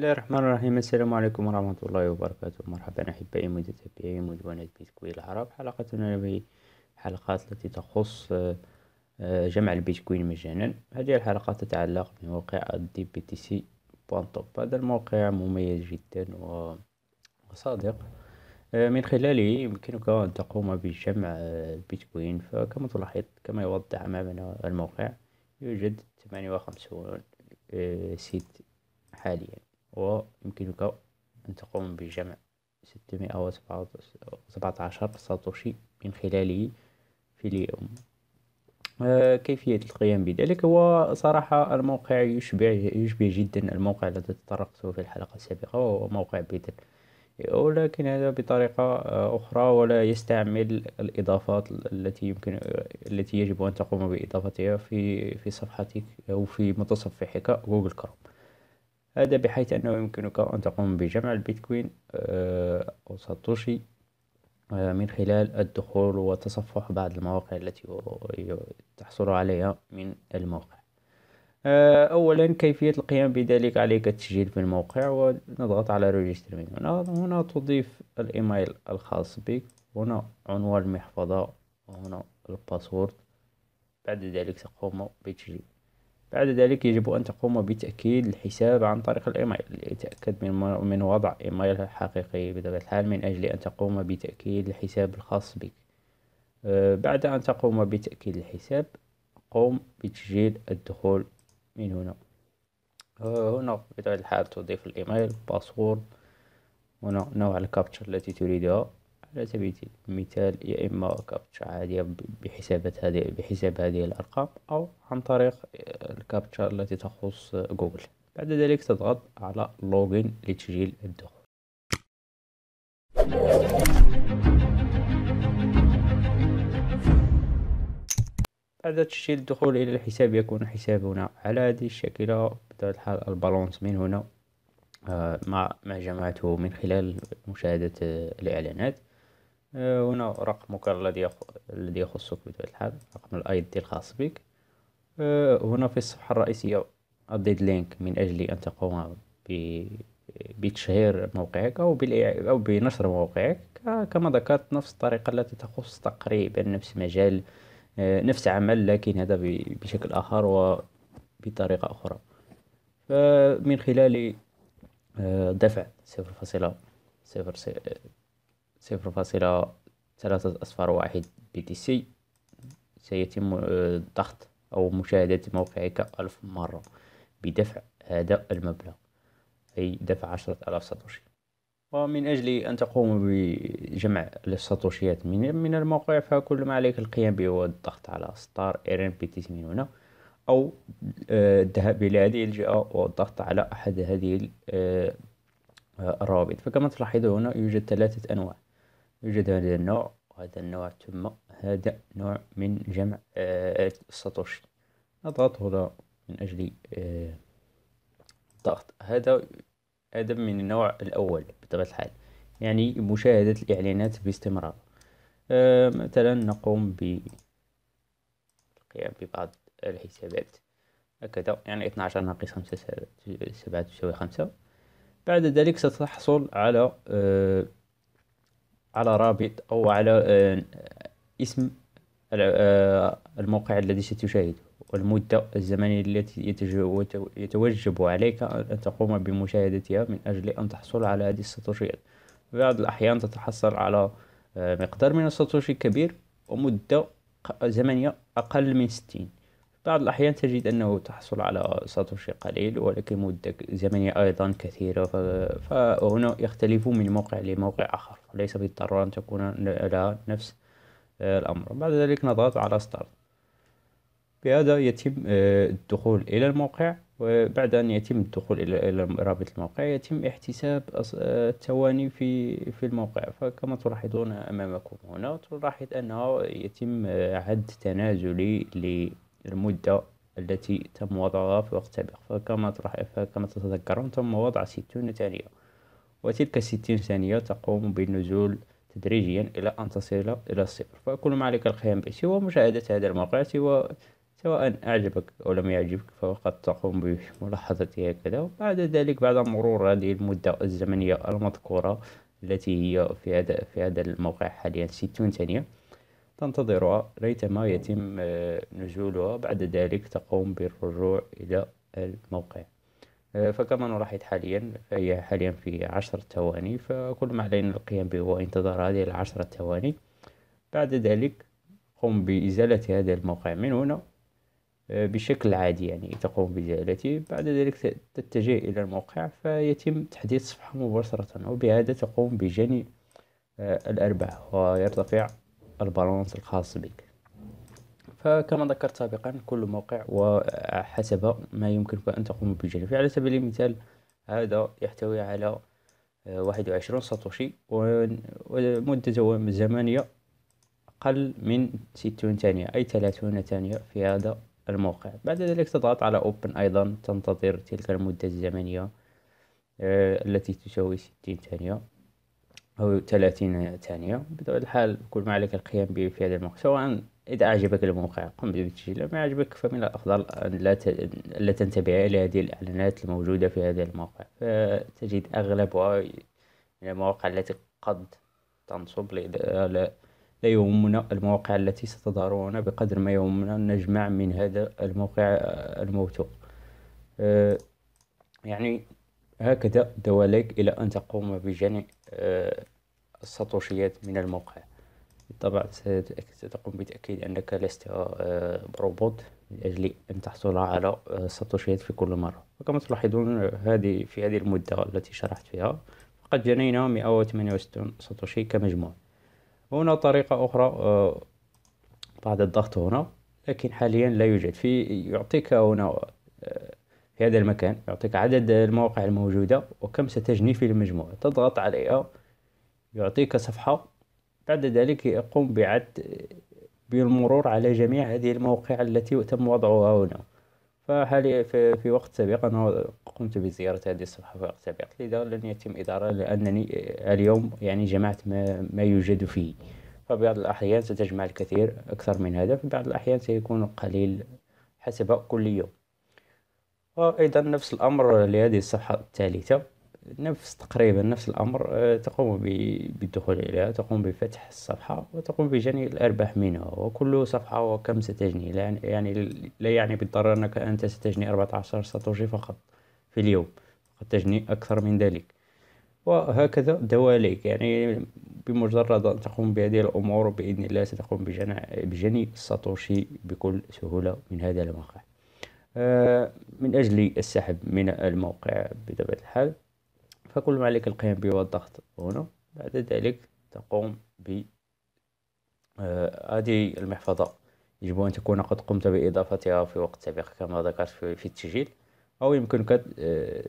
الله الرحمن الرحيم السلام عليكم ورحمة الله وبركاته مرحبا أحبائي متتبعي مدونة بيتكوين العرب حلقتنا في حلقات التي تخص جمع البيتكوين مجانا هذه الحلقة تتعلق بموقع الدي بي تي سي بانتوب. هذا الموقع مميز جدا وصادق من خلاله يمكنك أن تقوم بجمع البيتكوين فكما تلاحظ كما يوضح أمامنا الموقع يوجد 58 سيت حاليا ويمكنك أن تقوم بجمع ستمائة وسبعة عشر ساتوشي من خلاله في اليوم آه، كيفية القيام بذلك هو صراحة الموقع يشبع يشبه جدا الموقع الذي تطرقته في الحلقة السابقة وهو موقع بيتر ولكن هذا بطريقة آه، أخرى ولا يستعمل الإضافات التي يمكن التي يجب أن تقوم بإضافتها في في صفحتك أو في متصفحك جوجل كروم هذا بحيث أنه يمكنك أن تقوم بجمع البيتكوين آه، أو ساتوشي آه، من خلال الدخول وتصفح بعض المواقع التي تحصل عليها من الموقع آه، أولا كيفية القيام بذلك عليك التسجيل في الموقع ونضغط على ريجستر من هنا هنا تضيف الإيميل الخاص بك هنا عنوان المحفظة وهنا الباسورد بعد ذلك تقوم بتسجيل بعد ذلك يجب أن تقوم بتأكيد الحساب عن طريق الإيميل تأكد من, من وضع إيميل حقيقي بطبيعة الحال من أجل أن تقوم بتأكيد الحساب الخاص بك آه، بعد أن تقوم بتأكيد الحساب قوم بتسجيل الدخول من هنا آه، هنا بطبيعة الحال تضيف الإيميل باسورد هنا نوع الكابتشر التي تريدها على سبيل المثال يا إما كابتشا عادية بحسابات هذه بحساب هذه الأرقام أو عن طريق آه، الكابتشا التي تخص جوجل بعد ذلك تضغط على لوجن لتسجيل الدخول بعد تسجيل الدخول إلى الحساب يكون حسابنا على هذه الشكل بطبيعة الحال البالونس من هنا ما آه، ما جمعته من خلال مشاهدة آه، الإعلانات آه، هنا رقمك الذي الذي يخصك بطبيعة الحال رقم الاي دي الخاص بك آه، هنا في الصفحة الرئيسية أبديت لينك من أجل أن تقوم بتشهير موقعك أو, أو بنشر موقعك كما ذكرت نفس الطريقة التي تخص تقريبا نفس مجال آه، نفس عمل لكن هذا بشكل آخر وبطريقة أخرى فمن خلال دفع صفر فاصلة صفر صفر فاصلة ثلاثة أصفار واحد بي تي سي سيتم الضغط آه، أو مشاهدة موقعك ألف مرة بدفع هذا المبلغ أي دفع عشرة ألاف ساتوشي ومن أجل أن تقوم بجمع الساتوشيات من من الموقع فكل ما عليك القيام به هو الضغط على ستار إيرين بي تي سي من هنا أو آه، الذهاب إلى هذه الجهة والضغط على أحد هذه آه، الروابط فكما تلاحظون هنا يوجد ثلاثة أنواع يوجد هذا النوع وهذا النوع ثم هذا نوع من جمع الساتوشي آه، نضغط هنا من أجل الضغط آه، هذا هذا من النوع الأول بطبيعة الحال يعني مشاهدة الإعلانات باستمرار آه، مثلا نقوم بالقيام ببعض الحسابات هكذا يعني 12 ناقص 5 7 تساوي 5 بعد ذلك ستحصل على على رابط أو على آه، اسم آه، الموقع الذي ستشاهده والمدة الزمنية التي يتوجب عليك أن تقوم بمشاهدتها من أجل أن تحصل على هذه الساتوشيات في بعض الأحيان تتحصل على آه، مقدار من الساتوشي كبير ومدة زمنية أقل من ستين بعض الأحيان تجد أنه تحصل على ساتوشي قليل ولكن مدة زمنية أيضا كثيرة فهنا يختلف من موقع لموقع آخر وليس بالضرورة أن تكون لها نفس الأمر بعد ذلك نضغط على ستارت بهذا يتم آه، الدخول إلى الموقع وبعد أن يتم الدخول إلى رابط الموقع يتم احتساب آه، الثواني في في الموقع فكما تلاحظون أمامكم هنا تلاحظ أنه يتم آه، عد تنازلي المدة التي تم وضعها في وقت سابق فكما ترح فكما تتذكرون تم وضع ستون ثانية وتلك الستين ثانية تقوم بالنزول تدريجيا إلى أن تصل إلى الصفر فكل ما عليك القيام به هو مشاهدة هذا الموقع سوى سواء أعجبك أو لم يعجبك فقد تقوم بملاحظته هكذا وبعد ذلك بعد مرور هذه المدة الزمنية المذكورة التي هي في هذا في هذا الموقع حاليا ستون ثانية تنتظرها ريتما يتم آه، نزولها بعد ذلك تقوم بالرجوع إلى الموقع آه، فكما نلاحظ حاليا فهي حاليا في عشر ثواني فكل ما علينا القيام به هو انتظار هذه العشر ثواني بعد ذلك قم بإزالة هذا الموقع من هنا آه، بشكل عادي يعني تقوم بإزالته بعد ذلك تتجه إلى الموقع فيتم تحديث صفحة مباشرة وبهذا تقوم بجني الأرباح ويرتفع البالانس الخاص بك فكما ذكرت سابقا كل موقع وحسب ما يمكنك أن تقوم بجلبه على سبيل المثال هذا يحتوي على آه، واحد وعشرون ساتوشي ومدة زمنية أقل من ستون ثانية أي ثلاثون ثانية في هذا الموقع بعد ذلك تضغط على أوبن أيضا تنتظر تلك المدة الزمنية آه، التي تساوي ستين ثانية أو 30 ثانية بطبيعة الحال كل ما عليك القيام به في هذا الموقع سواء إذا أعجبك الموقع قم بتسجيله ما أعجبك فمن الأفضل أن لا لا تنتبه إلى هذه الإعلانات الموجودة في هذا الموقع فتجد أغلبها من المواقع التي قد تنصب لا يهمنا المواقع التي ستظهرون بقدر ما يهمنا نجمع من هذا الموقع الموثوق يعني هكذا دواليك إلى أن تقوم بجمع آه، الساتوشيات من الموقع بالطبع ستقوم بتأكيد أنك لست آه، روبوت من أجل أن تحصل على آه، ساتوشيات في كل مرة وكما تلاحظون هذه في هذه المدة التي شرحت فيها فقد جنينا 168 ساتوشي كمجموع هنا طريقة أخرى بعد الضغط هنا لكن حاليا لا يوجد في يعطيك هنا في هذا المكان يعطيك عدد المواقع الموجودة وكم ستجني في المجموع تضغط عليها يعطيك صفحة بعد ذلك يقوم بعد بالمرور على جميع هذه المواقع التي تم وضعها هنا فحالي في وقت سابق أنا قمت بزيارة هذه الصفحة في وقت سابق لذا لن يتم إدارة لأنني اليوم يعني جمعت ما, ما يوجد فيه فبعض الأحيان ستجمع الكثير أكثر من هذا في بعض الأحيان سيكون قليل حسب كل يوم وأيضا نفس الأمر لهذه الصفحة الثالثة نفس تقريبا نفس الأمر آه، تقوم بالدخول إليها تقوم بفتح الصفحة وتقوم بجني الأرباح منها وكل صفحة وكم ستجني يعني،, يعني لا يعني بالضرورة أنك أنت ستجني 14 ساتوشي فقط في اليوم قد تجني أكثر من ذلك وهكذا دواليك يعني بمجرد أن تقوم بهذه الأمور بإذن الله ستقوم بجني الساتوشي بكل سهولة من هذا الموقع آه، من أجل السحب من الموقع بطبيعة الحال فكل ما عليك القيام به هو الضغط هنا بعد ذلك تقوم ب آه، هذه المحفظة يجب أن تكون قد قمت بإضافتها في وقت سابق كما ذكرت في التسجيل أو يمكنك آه،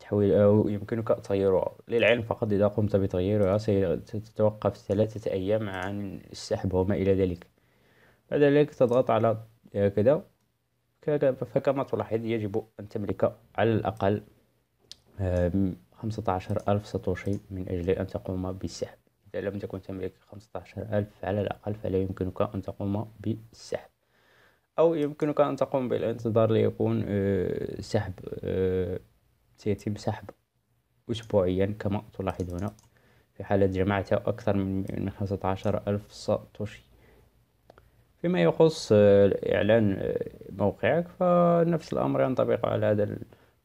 تحويل أو يمكنك تغييرها للعلم فقط إذا قمت بتغييرها ستتوقف ثلاثة أيام عن السحب وما إلى ذلك بعد ذلك تضغط على كذا فكما تلاحظ يجب أن تملك على الأقل 15 ألف ساتوشي من أجل أن تقوم بالسحب إذا لم تكن تملك 15 ألف على الأقل فلا يمكنك أن تقوم بالسحب أو يمكنك أن تقوم بالانتظار ليكون آه، سحب آه، سيتم سحب أسبوعيا كما تلاحظ هنا في حالة جمعت أكثر من 15 ألف ساتوشي فيما يخص آه، إعلان آه، موقعك فنفس الأمر ينطبق على هذا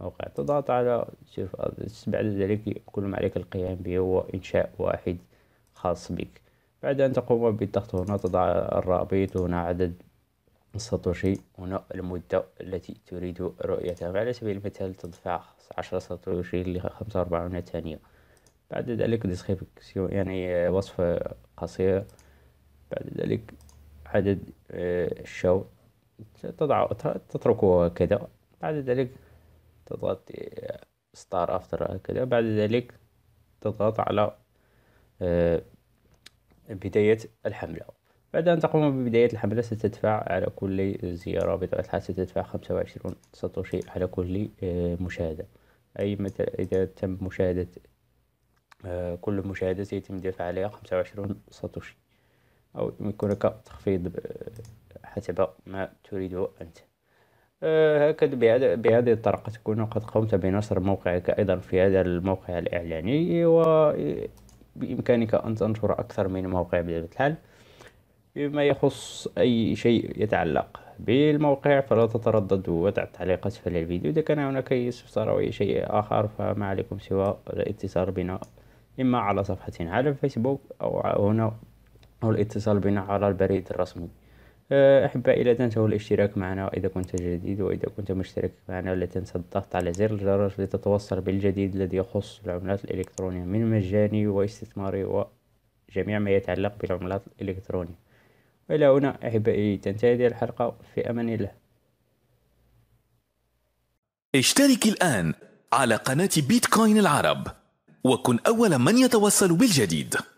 الموقع تضغط على آه، بعد ذلك يكون عليك القيام به هو إنشاء واحد خاص بك بعد أن تقوم بالضغط هنا تضع الرابط هنا عدد ساتوشي هنا المدة التي تريد رؤيتها على سبيل المثال تدفع عشرة ساتوشي لخمسة وأربعون ثانية بعد ذلك ديسكريبسيون يعني وصف قصير بعد ذلك عدد آه، الشو تضع تتركه هكذا بعد ذلك تضغط ستار آه، افتر هكذا بعد ذلك تضغط على آه، بداية الحملة بعد أن تقوم ببداية الحملة ستدفع على كل زيارة بطبيعة الحال ستدفع خمسة وعشرون ساتوشي على كل مشاهدة أي مثلا إذا تم مشاهدة كل مشاهدة سيتم دفع عليها خمسة وعشرون ساتوشي أو يمكنك تخفيض آه، حسب ما تريده أنت آه، هكذا بهذه الطريقة تكون قد قمت بنشر موقعك أيضا في هذا الموقع الإعلاني وبإمكانك أن تنشر أكثر من موقع بطبيعة الحال بما يخص أي شيء يتعلق بالموقع فلا تتردد وضع التعليقات أسفل الفيديو إذا كان هناك أي استفسار أو أي شيء آخر فما عليكم سوى الاتصال بنا إما على صفحتنا على الفيسبوك أو هنا أو الاتصال بنا على البريد الرسمي أه، أحبائي لا تنسوا الاشتراك معنا إذا كنت جديد وإذا كنت مشترك معنا لا تنسى الضغط على زر الجرس لتتوصل بالجديد الذي يخص العملات الإلكترونية من مجاني واستثماري وجميع ما يتعلق بالعملات الإلكترونية وإلى هنا أحبائي تنتهي هذه الحلقة في أمان الله اشترك الآن على قناة بيتكوين العرب وكن أول من يتوصل بالجديد